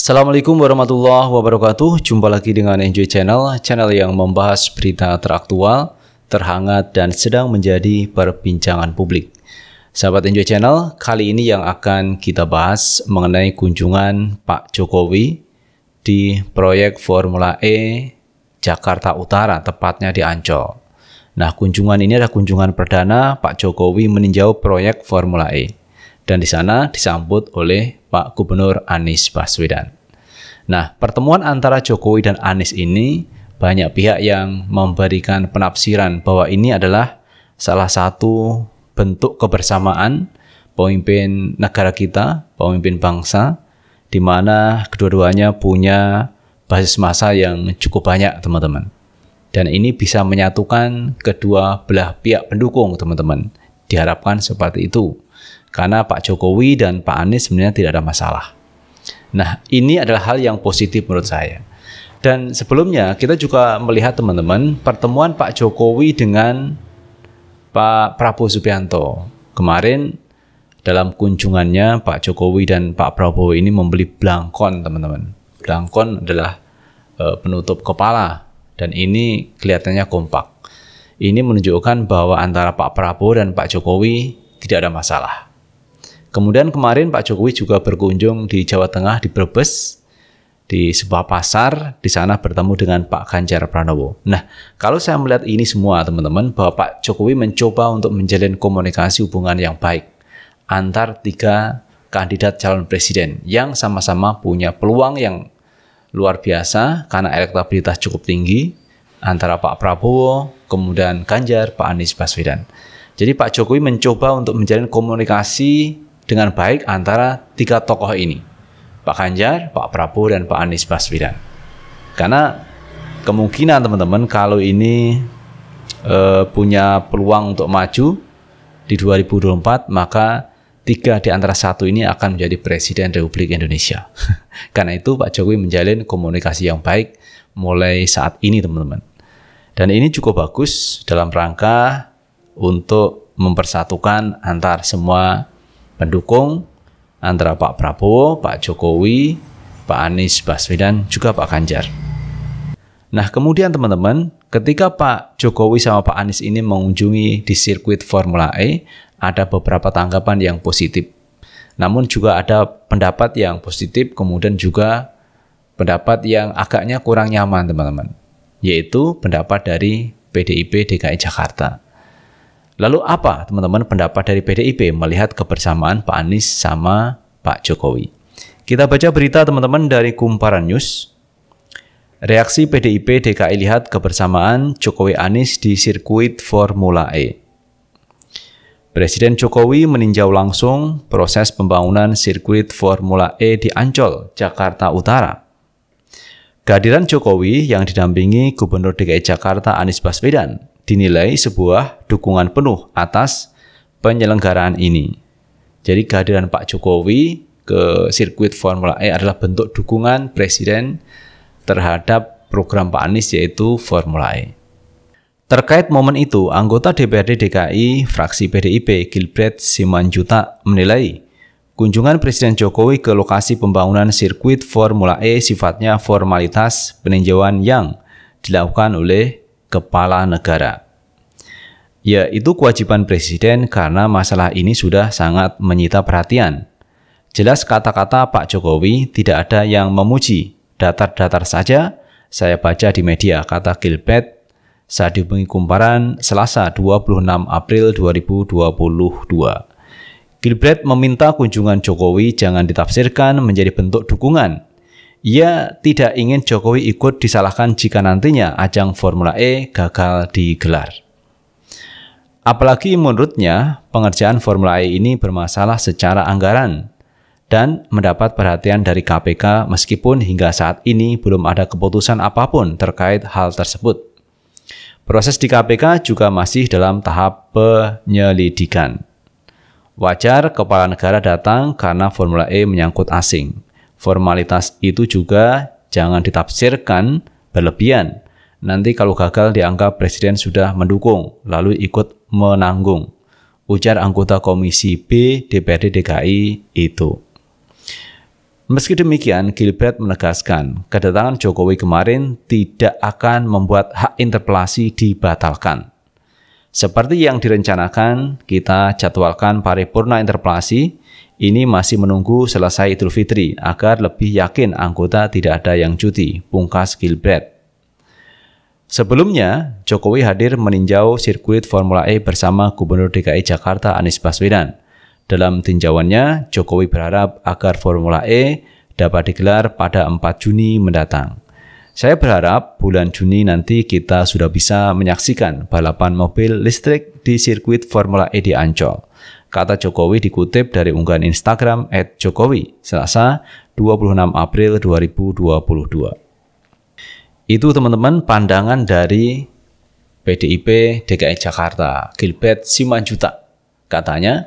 Assalamualaikum warahmatullahi wabarakatuh. Jumpa lagi dengan Enjoy Channel, channel yang membahas berita teraktual, terhangat, dan sedang menjadi perbincangan publik. Sahabat Enjoy Channel, kali ini yang akan kita bahas mengenai kunjungan Pak Jokowi di proyek Formula E Jakarta Utara, tepatnya di Ancol. Nah, kunjungan ini adalah kunjungan perdana Pak Jokowi meninjau proyek Formula E dan di sana disambut oleh Pak Gubernur Anies Baswedan. Nah, pertemuan antara Jokowi dan Anies ini banyak pihak yang memberikan penafsiran bahwa ini adalah salah satu bentuk kebersamaan pemimpin negara kita, pemimpin bangsa, di mana kedua-duanya punya basis massa yang cukup banyak, teman-teman. Dan ini bisa menyatukan kedua belah pihak pendukung, teman-teman. Diharapkan seperti itu. Karena Pak Jokowi dan Pak Anies sebenarnya tidak ada masalah. Nah, ini adalah hal yang positif menurut saya. Dan sebelumnya kita juga melihat teman-teman pertemuan Pak Jokowi dengan Pak Prabowo Subianto. Kemarin dalam kunjungannya Pak Jokowi dan Pak Prabowo ini membeli blangkon teman-teman. Blangkon adalah e, penutup kepala dan ini kelihatannya kompak. Ini menunjukkan bahwa antara Pak Prabowo dan Pak Jokowi tidak ada masalah. Kemudian kemarin Pak Jokowi juga berkunjung di Jawa Tengah di Brebes di sebuah pasar di sana bertemu dengan Pak Ganjar Pranowo. Nah, kalau saya melihat ini semua teman-teman bahwa Pak Jokowi mencoba untuk menjalin komunikasi hubungan yang baik antar tiga kandidat calon presiden yang sama-sama punya peluang yang luar biasa karena elektabilitas cukup tinggi antara Pak Prabowo, kemudian Ganjar, Pak Anies Baswedan. Jadi Pak Jokowi mencoba untuk menjalin komunikasi dengan baik antara tiga tokoh ini. Pak Ganjar, Pak Prabowo, dan Pak Anies Baswedan. Karena kemungkinan teman-teman kalau ini e, punya peluang untuk maju di 2024, maka tiga di antara satu ini akan menjadi Presiden Republik Indonesia. Karena itu Pak Jokowi menjalin komunikasi yang baik mulai saat ini teman-teman. Dan ini cukup bagus dalam rangka untuk mempersatukan antar semua pendukung antara Pak Prabowo, Pak Jokowi, Pak Anies Baswedan, juga Pak Ganjar. Nah, kemudian teman-teman, ketika Pak Jokowi sama Pak Anies ini mengunjungi di sirkuit Formula E, ada beberapa tanggapan yang positif. Namun juga ada pendapat yang positif, kemudian juga pendapat yang agaknya kurang nyaman, teman-teman. Yaitu pendapat dari PDIP DKI Jakarta. Lalu apa teman-teman pendapat dari PDIP melihat kebersamaan Pak Anies sama Pak Jokowi? Kita baca berita teman-teman dari Kumparan News. Reaksi PDIP DKI lihat kebersamaan Jokowi Anies di sirkuit Formula E. Presiden Jokowi meninjau langsung proses pembangunan sirkuit Formula E di Ancol, Jakarta Utara. Kehadiran Jokowi yang didampingi Gubernur DKI Jakarta Anies Baswedan dinilai sebuah dukungan penuh atas penyelenggaraan ini. Jadi kehadiran Pak Jokowi ke sirkuit Formula E adalah bentuk dukungan presiden terhadap program Pak Anies yaitu Formula E. Terkait momen itu, anggota DPRD DKI fraksi PDIP Gilbert Simanjuta menilai kunjungan Presiden Jokowi ke lokasi pembangunan sirkuit Formula E sifatnya formalitas peninjauan yang dilakukan oleh kepala negara. Ya, itu kewajiban presiden karena masalah ini sudah sangat menyita perhatian. Jelas kata-kata Pak Jokowi tidak ada yang memuji. Datar-datar saja, saya baca di media, kata Gilbert saat dihubungi kumparan Selasa 26 April 2022. Gilbert meminta kunjungan Jokowi jangan ditafsirkan menjadi bentuk dukungan. Ia tidak ingin Jokowi ikut disalahkan jika nantinya ajang Formula E gagal digelar. Apalagi menurutnya pengerjaan Formula E ini bermasalah secara anggaran dan mendapat perhatian dari KPK meskipun hingga saat ini belum ada keputusan apapun terkait hal tersebut. Proses di KPK juga masih dalam tahap penyelidikan. Wajar kepala negara datang karena Formula E menyangkut asing. Formalitas itu juga jangan ditafsirkan berlebihan Nanti kalau gagal dianggap presiden sudah mendukung, lalu ikut menanggung. Ujar anggota Komisi B DPRD DKI itu. Meski demikian, Gilbert menegaskan kedatangan Jokowi kemarin tidak akan membuat hak interpelasi dibatalkan. Seperti yang direncanakan, kita jadwalkan paripurna interpelasi. Ini masih menunggu selesai Idul Fitri agar lebih yakin anggota tidak ada yang cuti, pungkas Gilbert. Sebelumnya, Jokowi hadir meninjau sirkuit Formula E bersama Gubernur DKI Jakarta Anies Baswedan. Dalam tinjauannya, Jokowi berharap agar Formula E dapat digelar pada 4 Juni mendatang. Saya berharap bulan Juni nanti kita sudah bisa menyaksikan balapan mobil listrik di sirkuit Formula E di Ancol. Kata Jokowi dikutip dari unggahan Instagram @jokowi Selasa 26 April 2022. Itu teman-teman pandangan dari PDIP DKI Jakarta, Gilbert Simanjuta. Katanya,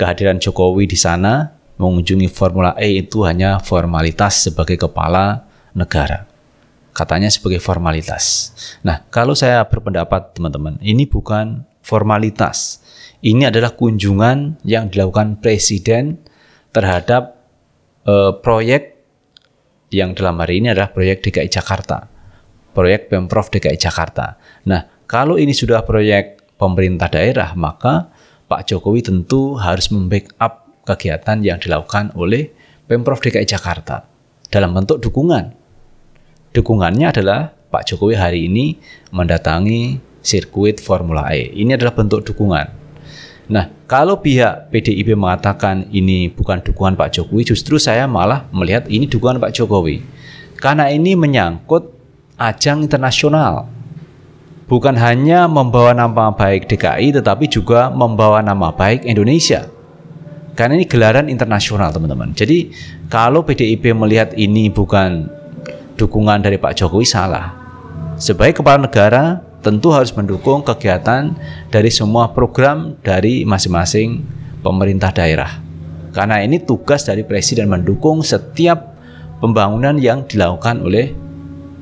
kehadiran Jokowi di sana mengunjungi Formula E itu hanya formalitas sebagai kepala negara. Katanya sebagai formalitas. Nah, kalau saya berpendapat teman-teman, ini bukan formalitas. Ini adalah kunjungan yang dilakukan presiden terhadap uh, proyek yang dalam hari ini adalah proyek DKI Jakarta proyek Pemprov DKI Jakarta. Nah, kalau ini sudah proyek pemerintah daerah, maka Pak Jokowi tentu harus membackup kegiatan yang dilakukan oleh Pemprov DKI Jakarta dalam bentuk dukungan. Dukungannya adalah Pak Jokowi hari ini mendatangi sirkuit Formula E. Ini adalah bentuk dukungan. Nah, kalau pihak PDIP mengatakan ini bukan dukungan Pak Jokowi, justru saya malah melihat ini dukungan Pak Jokowi. Karena ini menyangkut ajang internasional. Bukan hanya membawa nama baik DKI, tetapi juga membawa nama baik Indonesia. Karena ini gelaran internasional, teman-teman. Jadi, kalau PDIP melihat ini bukan dukungan dari Pak Jokowi, salah. Sebagai kepala negara, tentu harus mendukung kegiatan dari semua program dari masing-masing pemerintah daerah. Karena ini tugas dari presiden mendukung setiap pembangunan yang dilakukan oleh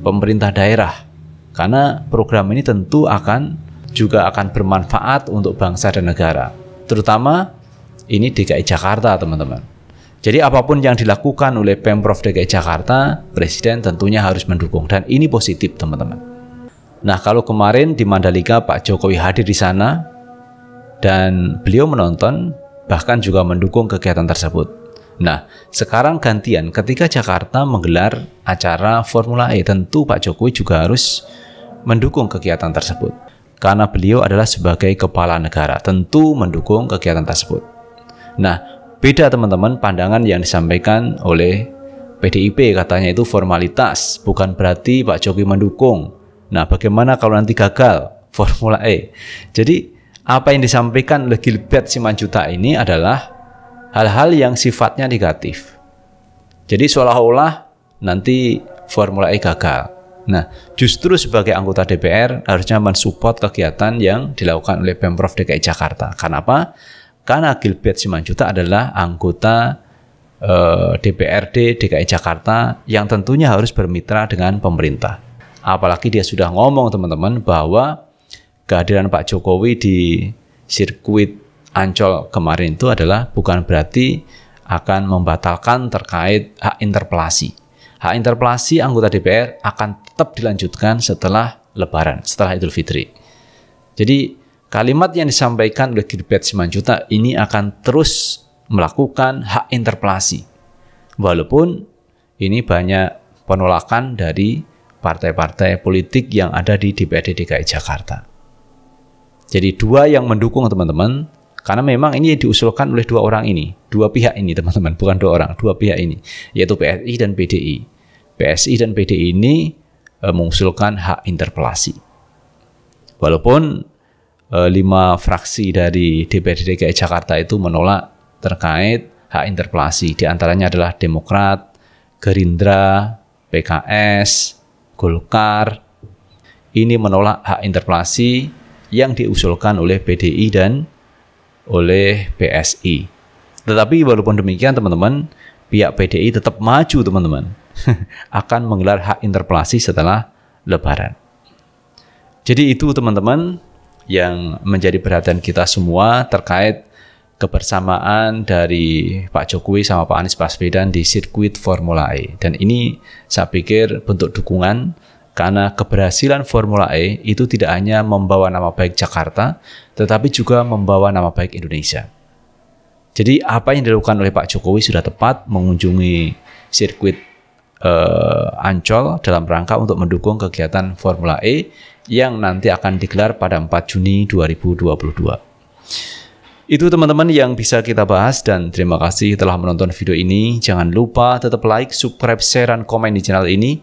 pemerintah daerah karena program ini tentu akan juga akan bermanfaat untuk bangsa dan negara terutama ini DKI Jakarta teman-teman jadi apapun yang dilakukan oleh Pemprov DKI Jakarta Presiden tentunya harus mendukung dan ini positif teman-teman nah kalau kemarin di Mandalika Pak Jokowi hadir di sana dan beliau menonton bahkan juga mendukung kegiatan tersebut Nah, sekarang gantian ketika Jakarta menggelar acara Formula E, tentu Pak Jokowi juga harus mendukung kegiatan tersebut. Karena beliau adalah sebagai kepala negara, tentu mendukung kegiatan tersebut. Nah, beda teman-teman pandangan yang disampaikan oleh PDIP katanya itu formalitas, bukan berarti Pak Jokowi mendukung. Nah, bagaimana kalau nanti gagal Formula E? Jadi, apa yang disampaikan oleh Gilbert Simanjuta ini adalah hal-hal yang sifatnya negatif. Jadi seolah-olah nanti Formula E gagal. Nah, justru sebagai anggota DPR harusnya mensupport kegiatan yang dilakukan oleh Pemprov DKI Jakarta. Kenapa? Karena Gilbert Simanjuta adalah anggota eh, DPRD DKI Jakarta yang tentunya harus bermitra dengan pemerintah. Apalagi dia sudah ngomong teman-teman bahwa kehadiran Pak Jokowi di sirkuit Ancol kemarin itu adalah bukan berarti akan membatalkan terkait hak interpelasi. Hak interpelasi anggota DPR akan tetap dilanjutkan setelah Lebaran, setelah Idul Fitri. Jadi kalimat yang disampaikan oleh Gilbert Simanjuta ini akan terus melakukan hak interpelasi. Walaupun ini banyak penolakan dari partai-partai politik yang ada di DPRD DKI Jakarta. Jadi dua yang mendukung teman-teman, karena memang ini diusulkan oleh dua orang ini, dua pihak ini teman-teman, bukan dua orang, dua pihak ini, yaitu PSI dan PDI. PSI dan PDI ini e, mengusulkan hak interpelasi. Walaupun e, lima fraksi dari DPRD DKI Jakarta itu menolak terkait hak interpelasi, di antaranya adalah Demokrat, Gerindra, PKS, Golkar. Ini menolak hak interpelasi yang diusulkan oleh PDI dan oleh PSI. Tetapi walaupun demikian teman-teman, pihak PDI tetap maju teman-teman. akan menggelar hak interpelasi setelah lebaran. Jadi itu teman-teman yang menjadi perhatian kita semua terkait kebersamaan dari Pak Jokowi sama Pak Anies Baswedan di sirkuit Formula E. Dan ini saya pikir bentuk dukungan karena keberhasilan Formula E itu tidak hanya membawa nama baik Jakarta, tetapi juga membawa nama baik Indonesia. Jadi apa yang dilakukan oleh Pak Jokowi sudah tepat mengunjungi sirkuit eh, Ancol dalam rangka untuk mendukung kegiatan Formula E yang nanti akan digelar pada 4 Juni 2022. Itu teman-teman yang bisa kita bahas dan terima kasih telah menonton video ini. Jangan lupa tetap like, subscribe, share, dan komen di channel ini